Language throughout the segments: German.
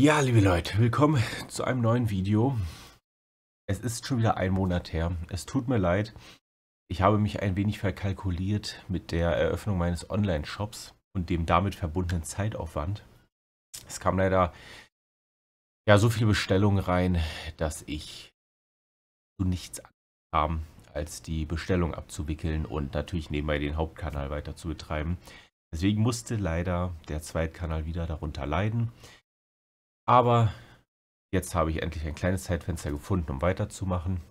Ja, liebe Leute, willkommen zu einem neuen Video. Es ist schon wieder ein Monat her. Es tut mir leid. Ich habe mich ein wenig verkalkuliert mit der Eröffnung meines Online-Shops und dem damit verbundenen Zeitaufwand. Es kam leider ja so viele Bestellungen rein, dass ich zu nichts kam, als die Bestellung abzuwickeln und natürlich nebenbei den Hauptkanal weiter zu betreiben. Deswegen musste leider der Zweitkanal wieder darunter leiden. Aber jetzt habe ich endlich ein kleines Zeitfenster gefunden, um weiterzumachen.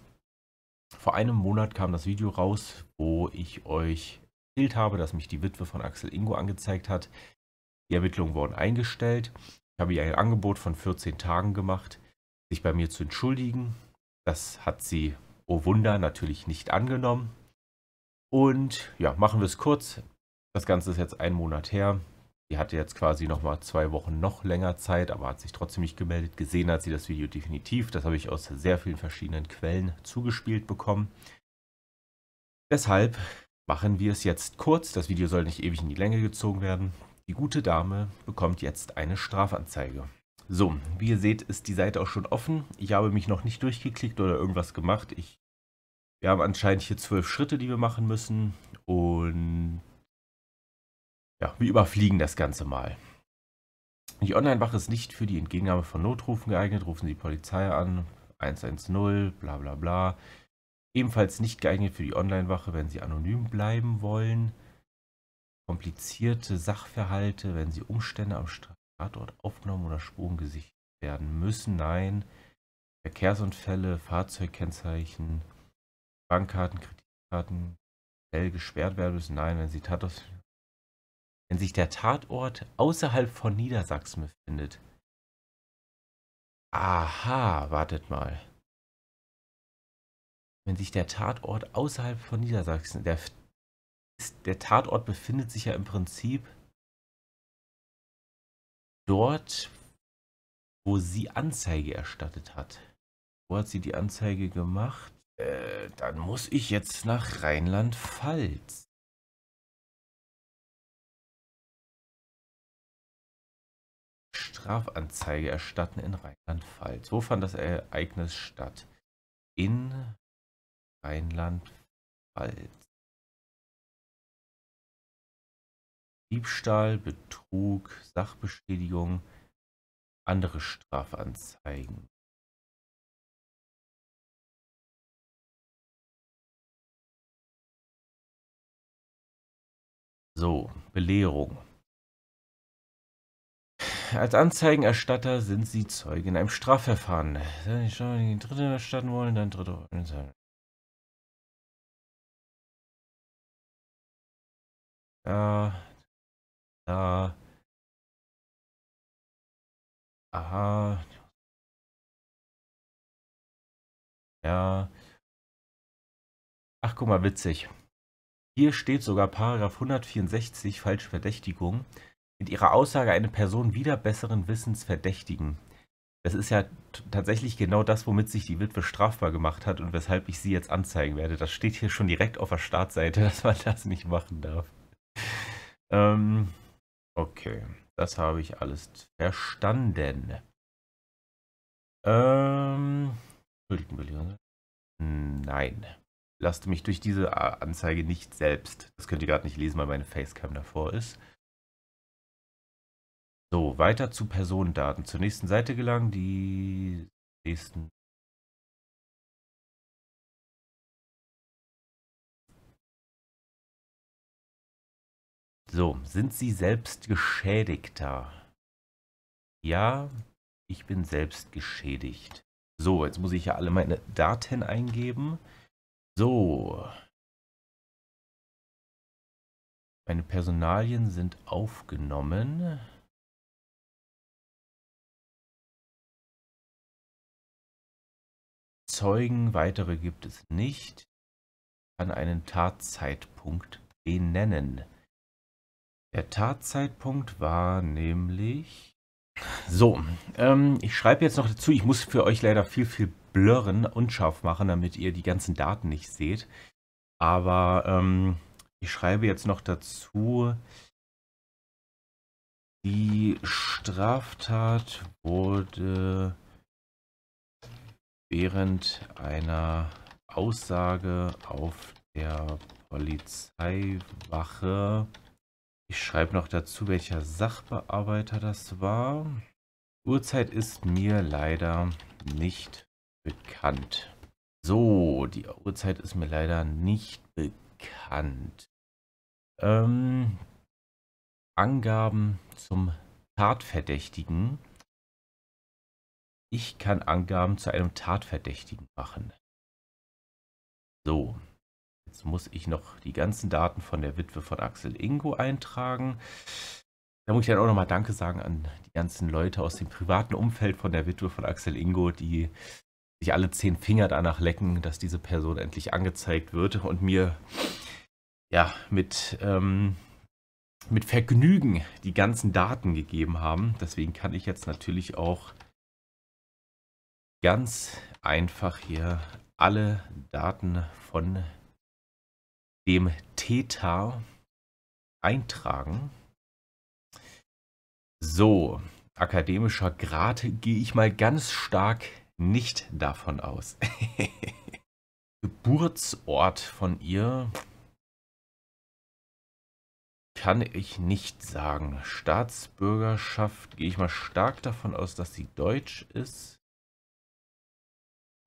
Vor einem Monat kam das Video raus, wo ich euch erzählt habe, dass mich die Witwe von Axel Ingo angezeigt hat. Die Ermittlungen wurden eingestellt. Ich habe ihr ein Angebot von 14 Tagen gemacht, sich bei mir zu entschuldigen. Das hat sie, oh Wunder, natürlich nicht angenommen. Und ja, machen wir es kurz. Das Ganze ist jetzt ein Monat her. Die hatte jetzt quasi nochmal zwei Wochen noch länger Zeit, aber hat sich trotzdem nicht gemeldet. Gesehen hat sie das Video definitiv. Das habe ich aus sehr vielen verschiedenen Quellen zugespielt bekommen. Deshalb machen wir es jetzt kurz. Das Video soll nicht ewig in die Länge gezogen werden. Die gute Dame bekommt jetzt eine Strafanzeige. So, wie ihr seht, ist die Seite auch schon offen. Ich habe mich noch nicht durchgeklickt oder irgendwas gemacht. Ich, wir haben anscheinend hier zwölf Schritte, die wir machen müssen. Und ja, wir überfliegen das Ganze mal. Die Online-Wache ist nicht für die Entgegennahme von Notrufen geeignet. Rufen Sie die Polizei an, 110, bla bla bla. Ebenfalls nicht geeignet für die Online-Wache, wenn Sie anonym bleiben wollen. Komplizierte Sachverhalte, wenn Sie Umstände am Tatort aufgenommen oder Spuren gesichtet werden müssen. Nein. Verkehrsunfälle, Fahrzeugkennzeichen, Bankkarten, Kreditkarten, schnell gesperrt werden müssen. Nein, wenn Sie Tatort wenn sich der Tatort außerhalb von Niedersachsen befindet. Aha, wartet mal. Wenn sich der Tatort außerhalb von Niedersachsen, der, der Tatort befindet sich ja im Prinzip dort, wo sie Anzeige erstattet hat. Wo hat sie die Anzeige gemacht? Äh, dann muss ich jetzt nach Rheinland-Pfalz. Strafanzeige erstatten in Rheinland-Pfalz. Wo fand das Ereignis statt? In Rheinland-Pfalz. Diebstahl, Betrug, Sachbeschädigung, andere Strafanzeigen. So, Belehrung. Als Anzeigenerstatter sind Sie Zeuge in einem Strafverfahren. Wenn Sie schon den Dritten erstatten wollen, dann Dritte. Da. Da. Aha. Ja. Ach, guck mal, witzig. Hier steht sogar Paragraph 164 Falschverdächtigung mit ihrer Aussage eine Person wieder besseren Wissens verdächtigen. Das ist ja tatsächlich genau das, womit sich die Witwe strafbar gemacht hat und weshalb ich sie jetzt anzeigen werde. Das steht hier schon direkt auf der Startseite, dass man das nicht machen darf. Ähm, okay, das habe ich alles verstanden. Ähm, Entschuldigung, Nein. Lasst mich durch diese Anzeige nicht selbst. Das könnt ihr gerade nicht lesen, weil meine Facecam davor ist. So, weiter zu Personendaten. Zur nächsten Seite gelangen, die nächsten. So, sind Sie selbst Geschädigter? Ja, ich bin selbst geschädigt. So, jetzt muss ich ja alle meine Daten eingeben. So. Meine Personalien sind aufgenommen. Zeugen, weitere gibt es nicht. Ich kann einen Tatzeitpunkt benennen. Der Tatzeitpunkt war nämlich... So, ähm, ich schreibe jetzt noch dazu, ich muss für euch leider viel, viel blurren, unscharf machen, damit ihr die ganzen Daten nicht seht. Aber ähm, ich schreibe jetzt noch dazu, die Straftat wurde während einer Aussage auf der Polizeiwache. Ich schreibe noch dazu, welcher Sachbearbeiter das war. Uhrzeit ist mir leider nicht bekannt. So, die Uhrzeit ist mir leider nicht bekannt. Ähm, Angaben zum Tatverdächtigen. Ich kann Angaben zu einem Tatverdächtigen machen. So, jetzt muss ich noch die ganzen Daten von der Witwe von Axel Ingo eintragen. Da muss ich dann auch nochmal Danke sagen an die ganzen Leute aus dem privaten Umfeld von der Witwe von Axel Ingo, die sich alle zehn Finger danach lecken, dass diese Person endlich angezeigt wird und mir ja mit, ähm, mit Vergnügen die ganzen Daten gegeben haben. Deswegen kann ich jetzt natürlich auch ganz einfach hier alle Daten von dem Theta eintragen. So, akademischer Grad gehe ich mal ganz stark nicht davon aus. Geburtsort von ihr kann ich nicht sagen. Staatsbürgerschaft gehe ich mal stark davon aus, dass sie deutsch ist.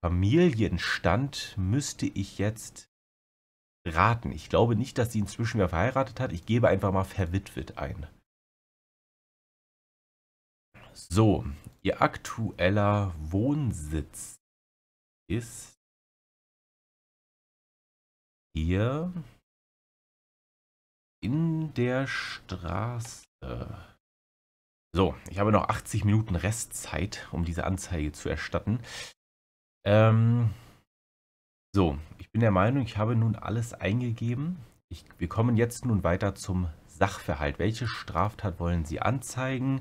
Familienstand müsste ich jetzt raten. Ich glaube nicht, dass sie inzwischen mehr verheiratet hat. Ich gebe einfach mal verwitwet ein. So, ihr aktueller Wohnsitz ist hier in der Straße. So, ich habe noch 80 Minuten Restzeit, um diese Anzeige zu erstatten. Ähm, so, ich bin der Meinung, ich habe nun alles eingegeben. Ich, wir kommen jetzt nun weiter zum Sachverhalt. Welche Straftat wollen Sie anzeigen?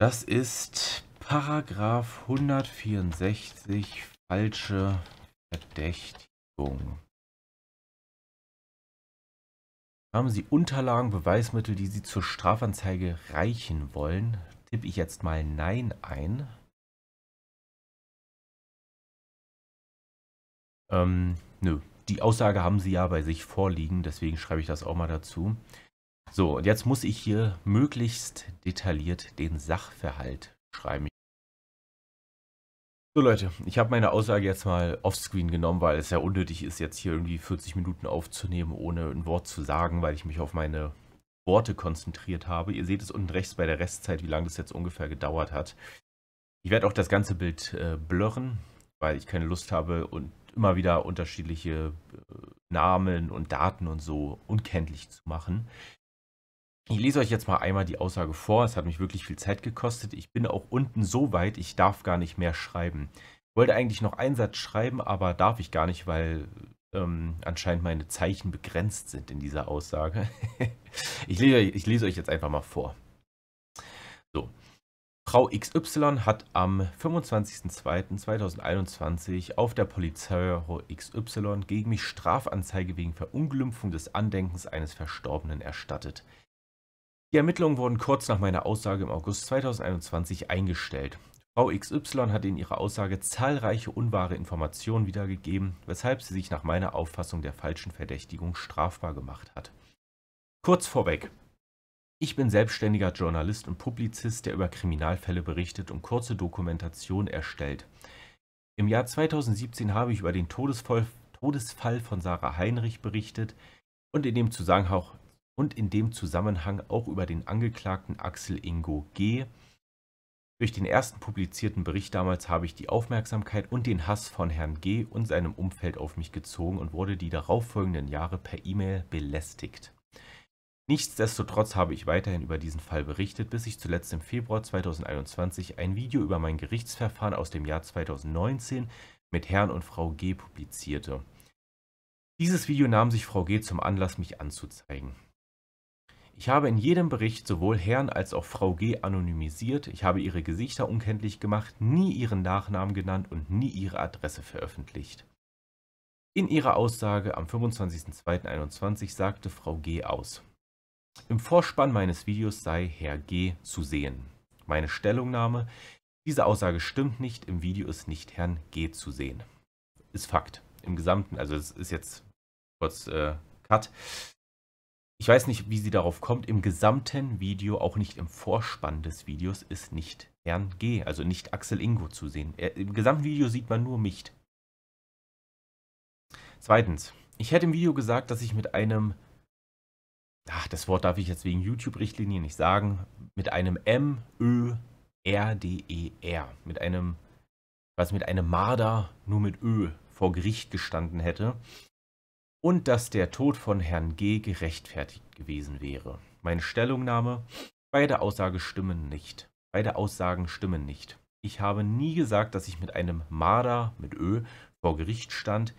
Das ist Paragraph 164 falsche Verdächtigung. Haben Sie Unterlagen, Beweismittel, die Sie zur Strafanzeige reichen wollen? Tippe ich jetzt mal Nein ein. Ähm, nö. Die Aussage haben sie ja bei sich vorliegen, deswegen schreibe ich das auch mal dazu. So, und jetzt muss ich hier möglichst detailliert den Sachverhalt schreiben. So Leute, ich habe meine Aussage jetzt mal offscreen genommen, weil es ja unnötig ist, jetzt hier irgendwie 40 Minuten aufzunehmen, ohne ein Wort zu sagen, weil ich mich auf meine Worte konzentriert habe. Ihr seht es unten rechts bei der Restzeit, wie lange das jetzt ungefähr gedauert hat. Ich werde auch das ganze Bild äh, blurren, weil ich keine Lust habe, und immer wieder unterschiedliche äh, Namen und Daten und so unkenntlich zu machen. Ich lese euch jetzt mal einmal die Aussage vor. Es hat mich wirklich viel Zeit gekostet. Ich bin auch unten so weit, ich darf gar nicht mehr schreiben. Ich wollte eigentlich noch einen Satz schreiben, aber darf ich gar nicht, weil ähm, anscheinend meine Zeichen begrenzt sind in dieser Aussage. ich, lese, ich lese euch jetzt einfach mal vor. So. Frau XY hat am 25.02.2021 auf der Polizei XY gegen mich Strafanzeige wegen Verunglimpfung des Andenkens eines Verstorbenen erstattet. Die Ermittlungen wurden kurz nach meiner Aussage im August 2021 eingestellt. Frau XY hat in ihrer Aussage zahlreiche unwahre Informationen wiedergegeben, weshalb sie sich nach meiner Auffassung der falschen Verdächtigung strafbar gemacht hat. Kurz vorweg, ich bin selbstständiger Journalist und Publizist, der über Kriminalfälle berichtet und kurze Dokumentation erstellt. Im Jahr 2017 habe ich über den Todesfall, Todesfall von Sarah Heinrich berichtet und in, dem Zusammenhang, und in dem Zusammenhang auch über den Angeklagten Axel Ingo G. Durch den ersten publizierten Bericht damals habe ich die Aufmerksamkeit und den Hass von Herrn G. und seinem Umfeld auf mich gezogen und wurde die darauffolgenden Jahre per E-Mail belästigt. Nichtsdestotrotz habe ich weiterhin über diesen Fall berichtet, bis ich zuletzt im Februar 2021 ein Video über mein Gerichtsverfahren aus dem Jahr 2019 mit Herrn und Frau G publizierte. Dieses Video nahm sich Frau G zum Anlass, mich anzuzeigen. Ich habe in jedem Bericht sowohl Herrn als auch Frau G anonymisiert, ich habe ihre Gesichter unkenntlich gemacht, nie ihren Nachnamen genannt und nie ihre Adresse veröffentlicht. In ihrer Aussage am 25.02.2021 sagte Frau G aus, im Vorspann meines Videos sei Herr G. zu sehen. Meine Stellungnahme, diese Aussage stimmt nicht, im Video ist nicht Herrn G. zu sehen. Ist Fakt. Im Gesamten, also es ist jetzt kurz äh, Cut. Ich weiß nicht, wie sie darauf kommt. Im gesamten Video, auch nicht im Vorspann des Videos, ist nicht Herrn G., also nicht Axel Ingo zu sehen. Er, Im gesamten Video sieht man nur mich. Zweitens, ich hätte im Video gesagt, dass ich mit einem ach, das Wort darf ich jetzt wegen YouTube-Richtlinie nicht sagen, mit einem M-Ö-R-D-E-R, -E mit einem, was mit einem Marder nur mit Ö vor Gericht gestanden hätte und dass der Tod von Herrn G. gerechtfertigt gewesen wäre. Meine Stellungnahme, beide Aussagen stimmen nicht. Beide Aussagen stimmen nicht. Ich habe nie gesagt, dass ich mit einem Marder mit Ö vor Gericht stand,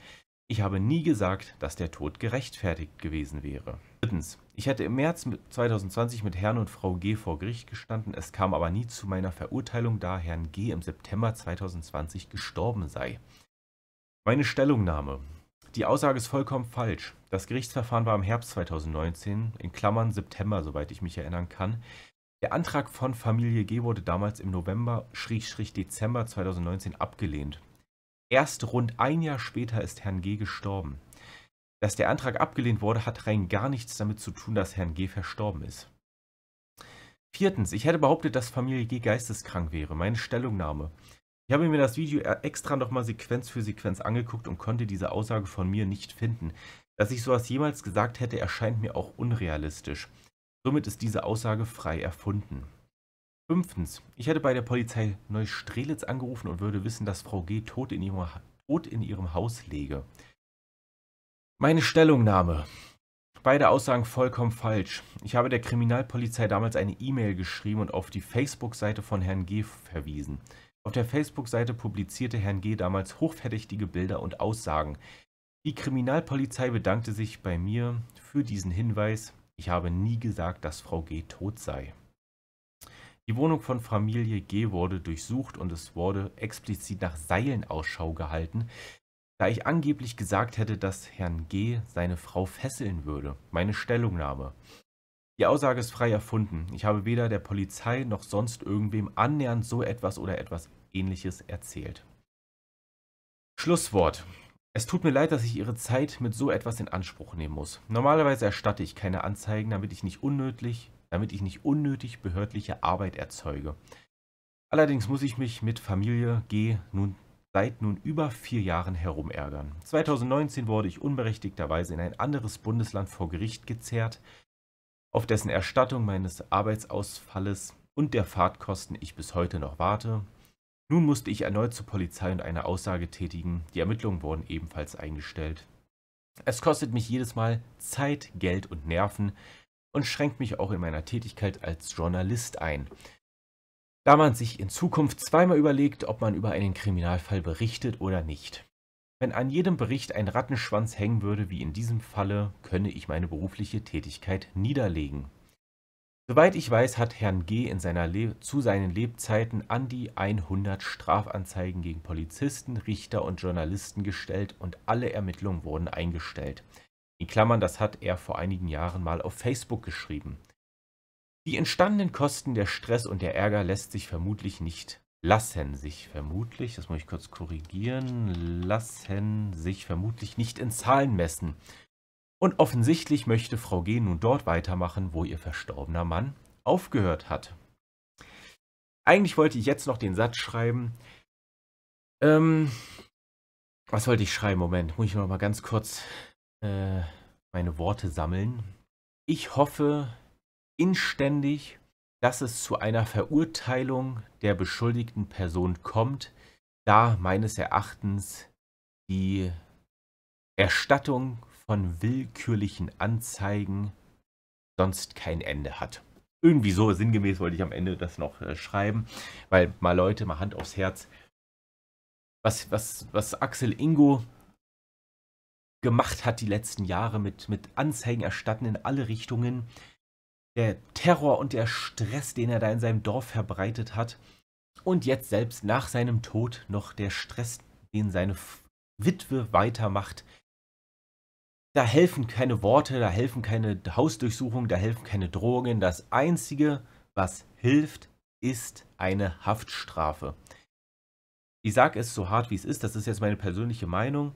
ich habe nie gesagt, dass der Tod gerechtfertigt gewesen wäre. Drittens. Ich hätte im März 2020 mit Herrn und Frau G. vor Gericht gestanden, es kam aber nie zu meiner Verurteilung, da Herrn G. im September 2020 gestorben sei. Meine Stellungnahme. Die Aussage ist vollkommen falsch. Das Gerichtsverfahren war im Herbst 2019, in Klammern September, soweit ich mich erinnern kann. Der Antrag von Familie G wurde damals im November-Dezember 2019 abgelehnt. Erst rund ein Jahr später ist Herrn G. gestorben. Dass der Antrag abgelehnt wurde, hat rein gar nichts damit zu tun, dass Herrn G. verstorben ist. Viertens, ich hätte behauptet, dass Familie G. geisteskrank wäre. Meine Stellungnahme. Ich habe mir das Video e-, extra nochmal Sequenz für Sequenz angeguckt und konnte diese Aussage von mir nicht finden. Dass ich sowas jemals gesagt hätte, erscheint mir auch unrealistisch. Somit ist diese Aussage frei erfunden. Fünftens, ich hätte bei der Polizei Neustrelitz angerufen und würde wissen, dass Frau G. tot in ihrem, tot in ihrem Haus lege. Meine Stellungnahme. Beide Aussagen vollkommen falsch. Ich habe der Kriminalpolizei damals eine E-Mail geschrieben und auf die Facebook-Seite von Herrn G. verwiesen. Auf der Facebook-Seite publizierte Herrn G. damals hochverdächtige Bilder und Aussagen. Die Kriminalpolizei bedankte sich bei mir für diesen Hinweis. Ich habe nie gesagt, dass Frau G. tot sei. Die Wohnung von Familie G wurde durchsucht und es wurde explizit nach Seilen Ausschau gehalten, da ich angeblich gesagt hätte, dass Herrn G seine Frau fesseln würde. Meine Stellungnahme. Die Aussage ist frei erfunden. Ich habe weder der Polizei noch sonst irgendwem annähernd so etwas oder etwas ähnliches erzählt. Schlusswort. Es tut mir leid, dass ich Ihre Zeit mit so etwas in Anspruch nehmen muss. Normalerweise erstatte ich keine Anzeigen, damit ich nicht unnötig damit ich nicht unnötig behördliche Arbeit erzeuge. Allerdings muss ich mich mit Familie G nun seit nun über vier Jahren herumärgern. 2019 wurde ich unberechtigterweise in ein anderes Bundesland vor Gericht gezerrt, auf dessen Erstattung meines Arbeitsausfalles und der Fahrtkosten ich bis heute noch warte. Nun musste ich erneut zur Polizei und eine Aussage tätigen. Die Ermittlungen wurden ebenfalls eingestellt. Es kostet mich jedes Mal Zeit, Geld und Nerven, und schränkt mich auch in meiner Tätigkeit als Journalist ein. Da man sich in Zukunft zweimal überlegt, ob man über einen Kriminalfall berichtet oder nicht. Wenn an jedem Bericht ein Rattenschwanz hängen würde, wie in diesem Falle, könne ich meine berufliche Tätigkeit niederlegen. Soweit ich weiß, hat Herrn G. zu seinen Lebzeiten an die 100 Strafanzeigen gegen Polizisten, Richter und Journalisten gestellt und alle Ermittlungen wurden eingestellt. In Klammern, das hat er vor einigen Jahren mal auf Facebook geschrieben. Die entstandenen Kosten, der Stress und der Ärger lässt sich vermutlich nicht lassen sich vermutlich, das muss ich kurz korrigieren, lassen sich vermutlich nicht in Zahlen messen. Und offensichtlich möchte Frau G. nun dort weitermachen, wo ihr verstorbener Mann aufgehört hat. Eigentlich wollte ich jetzt noch den Satz schreiben. Ähm, was wollte ich schreiben? Moment, muss ich noch mal ganz kurz äh, meine Worte sammeln. Ich hoffe inständig, dass es zu einer Verurteilung der beschuldigten Person kommt, da meines Erachtens die Erstattung von willkürlichen Anzeigen sonst kein Ende hat. Irgendwie so sinngemäß wollte ich am Ende das noch äh, schreiben, weil mal Leute, mal Hand aufs Herz, was, was, was Axel Ingo gemacht hat die letzten Jahre mit, mit Anzeigen erstatten in alle Richtungen. Der Terror und der Stress, den er da in seinem Dorf verbreitet hat. Und jetzt selbst nach seinem Tod noch der Stress, den seine Witwe weitermacht. Da helfen keine Worte, da helfen keine Hausdurchsuchungen, da helfen keine Drohungen. Das Einzige, was hilft, ist eine Haftstrafe. Ich sage es so hart, wie es ist, das ist jetzt meine persönliche Meinung.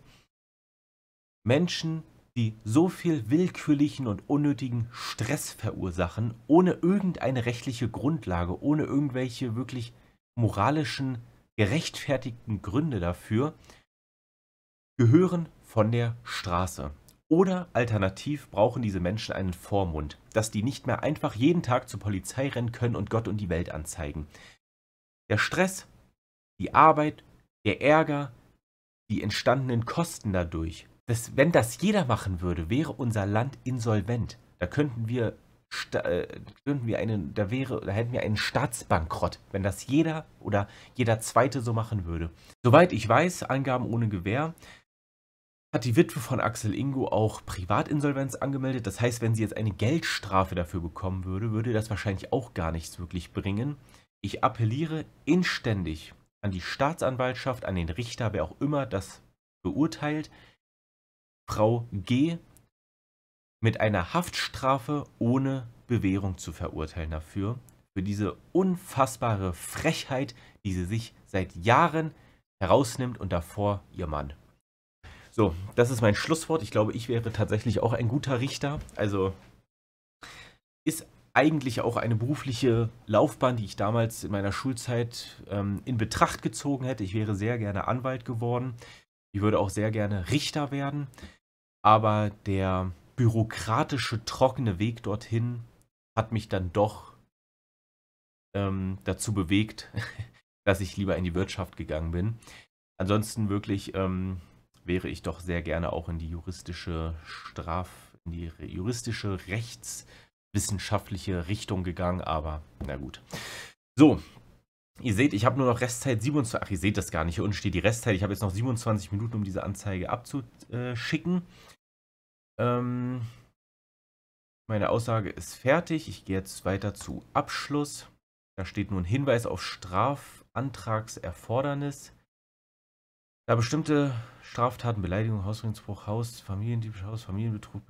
Menschen, die so viel willkürlichen und unnötigen Stress verursachen, ohne irgendeine rechtliche Grundlage, ohne irgendwelche wirklich moralischen, gerechtfertigten Gründe dafür, gehören von der Straße. Oder alternativ brauchen diese Menschen einen Vormund, dass die nicht mehr einfach jeden Tag zur Polizei rennen können und Gott und die Welt anzeigen. Der Stress, die Arbeit, der Ärger, die entstandenen Kosten dadurch das, wenn das jeder machen würde, wäre unser Land insolvent. Da könnten wir, äh, könnten wir einen, da wäre, da hätten wir einen Staatsbankrott, wenn das jeder oder jeder Zweite so machen würde. Soweit ich weiß, Angaben ohne Gewähr, hat die Witwe von Axel Ingo auch Privatinsolvenz angemeldet. Das heißt, wenn sie jetzt eine Geldstrafe dafür bekommen würde, würde das wahrscheinlich auch gar nichts wirklich bringen. Ich appelliere inständig an die Staatsanwaltschaft, an den Richter, wer auch immer das beurteilt, Frau G. mit einer Haftstrafe ohne Bewährung zu verurteilen dafür, für diese unfassbare Frechheit, die sie sich seit Jahren herausnimmt und davor ihr Mann. So, das ist mein Schlusswort. Ich glaube, ich wäre tatsächlich auch ein guter Richter. Also ist eigentlich auch eine berufliche Laufbahn, die ich damals in meiner Schulzeit ähm, in Betracht gezogen hätte. Ich wäre sehr gerne Anwalt geworden. Ich würde auch sehr gerne Richter werden. Aber der bürokratische, trockene Weg dorthin hat mich dann doch ähm, dazu bewegt, dass ich lieber in die Wirtschaft gegangen bin. Ansonsten wirklich ähm, wäre ich doch sehr gerne auch in die juristische Straf, in die juristische Rechtswissenschaftliche Richtung gegangen, aber na gut. So, Ihr seht, ich habe nur noch Restzeit 27. Ach, ihr seht das gar nicht. Hier unten steht die Restzeit. Ich habe jetzt noch 27 Minuten, um diese Anzeige abzuschicken. Ähm, meine Aussage ist fertig. Ich gehe jetzt weiter zu Abschluss. Da steht nun Hinweis auf Strafantragserfordernis. Da bestimmte Straftaten, Beleidigung, Hausringsbruch, Haus, Familiendiebstahl, Haus, Familienbetrug.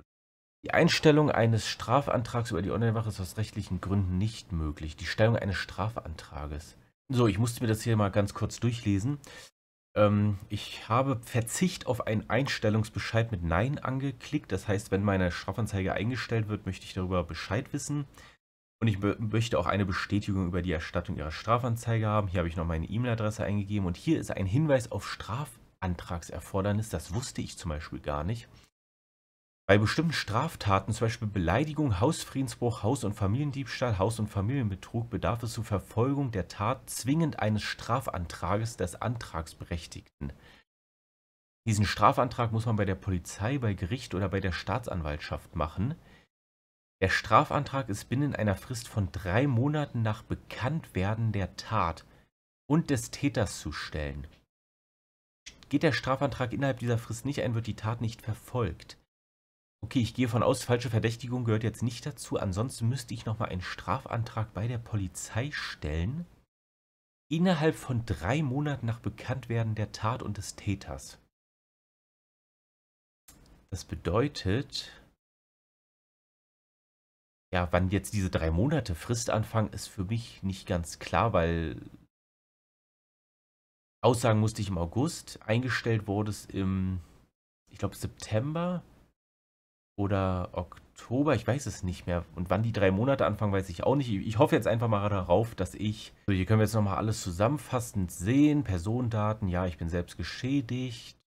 Die Einstellung eines Strafantrags über die Onlinewache ist aus rechtlichen Gründen nicht möglich. Die Stellung eines Strafantrages. So, ich musste mir das hier mal ganz kurz durchlesen. Ähm, ich habe Verzicht auf einen Einstellungsbescheid mit Nein angeklickt. Das heißt, wenn meine Strafanzeige eingestellt wird, möchte ich darüber Bescheid wissen. Und ich möchte auch eine Bestätigung über die Erstattung Ihrer Strafanzeige haben. Hier habe ich noch meine E-Mail-Adresse eingegeben. Und hier ist ein Hinweis auf Strafantragserfordernis. Das wusste ich zum Beispiel gar nicht. Bei bestimmten Straftaten, zum Beispiel Beleidigung, Hausfriedensbruch, Haus- und Familiendiebstahl, Haus- und Familienbetrug, bedarf es zur Verfolgung der Tat zwingend eines Strafantrages des Antragsberechtigten. Diesen Strafantrag muss man bei der Polizei, bei Gericht oder bei der Staatsanwaltschaft machen. Der Strafantrag ist binnen einer Frist von drei Monaten nach Bekanntwerden der Tat und des Täters zu stellen. Geht der Strafantrag innerhalb dieser Frist nicht ein, wird die Tat nicht verfolgt. Okay, ich gehe von aus, falsche Verdächtigung gehört jetzt nicht dazu. Ansonsten müsste ich nochmal einen Strafantrag bei der Polizei stellen. Innerhalb von drei Monaten nach Bekanntwerden der Tat und des Täters. Das bedeutet, ja, wann jetzt diese drei Monate Frist anfangen, ist für mich nicht ganz klar, weil Aussagen musste ich im August, eingestellt wurde es im, ich glaube, September oder Oktober, ich weiß es nicht mehr. Und wann die drei Monate anfangen, weiß ich auch nicht. Ich hoffe jetzt einfach mal darauf, dass ich. So, hier können wir jetzt nochmal alles zusammenfassend sehen. Personendaten, ja, ich bin selbst geschädigt.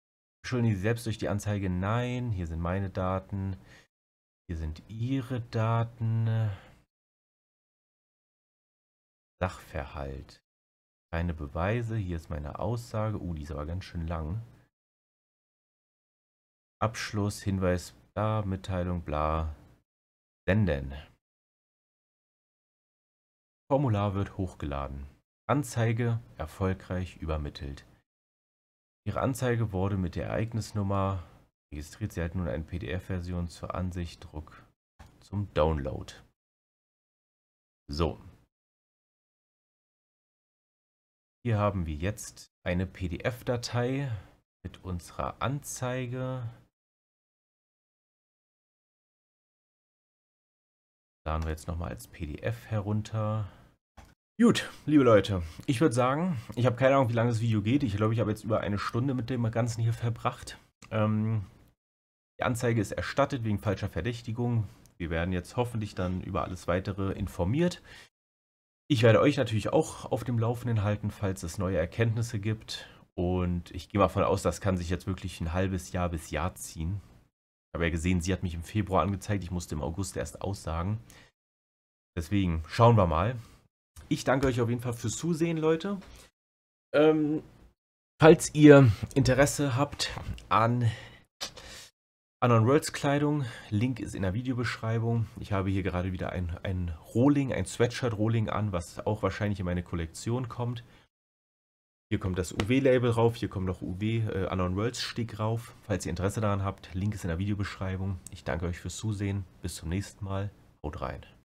Entschuldigen Sie selbst durch die Anzeige, nein. Hier sind meine Daten. Hier sind Ihre Daten. Sachverhalt. Keine Beweise. Hier ist meine Aussage. Uh, die ist aber ganz schön lang. Abschluss, Hinweis, bla, Mitteilung, bla, senden. Formular wird hochgeladen. Anzeige erfolgreich übermittelt. Ihre Anzeige wurde mit der Ereignisnummer registriert. Sie hat nun eine PDF-Version zur Ansicht, Druck zum Download. So. Hier haben wir jetzt eine PDF-Datei mit unserer Anzeige. Laden wir jetzt nochmal als PDF herunter. Gut, liebe Leute, ich würde sagen, ich habe keine Ahnung, wie lange das Video geht. Ich glaube, ich habe jetzt über eine Stunde mit dem Ganzen hier verbracht. Ähm, die Anzeige ist erstattet wegen falscher Verdächtigung. Wir werden jetzt hoffentlich dann über alles weitere informiert. Ich werde euch natürlich auch auf dem Laufenden halten, falls es neue Erkenntnisse gibt. Und ich gehe mal davon aus, das kann sich jetzt wirklich ein halbes Jahr bis Jahr ziehen habe ja gesehen, sie hat mich im Februar angezeigt. Ich musste im August erst aussagen. Deswegen schauen wir mal. Ich danke euch auf jeden Fall fürs Zusehen, Leute. Ähm, falls ihr Interesse habt an Anon Worlds Kleidung, Link ist in der Videobeschreibung. Ich habe hier gerade wieder ein, ein Rohling, ein Sweatshirt-Rohling an, was auch wahrscheinlich in meine Kollektion kommt. Hier kommt das UW-Label rauf, hier kommt noch UW äh, Unknown Worlds Stick rauf. Falls ihr Interesse daran habt, Link ist in der Videobeschreibung. Ich danke euch fürs Zusehen. Bis zum nächsten Mal. Haut rein.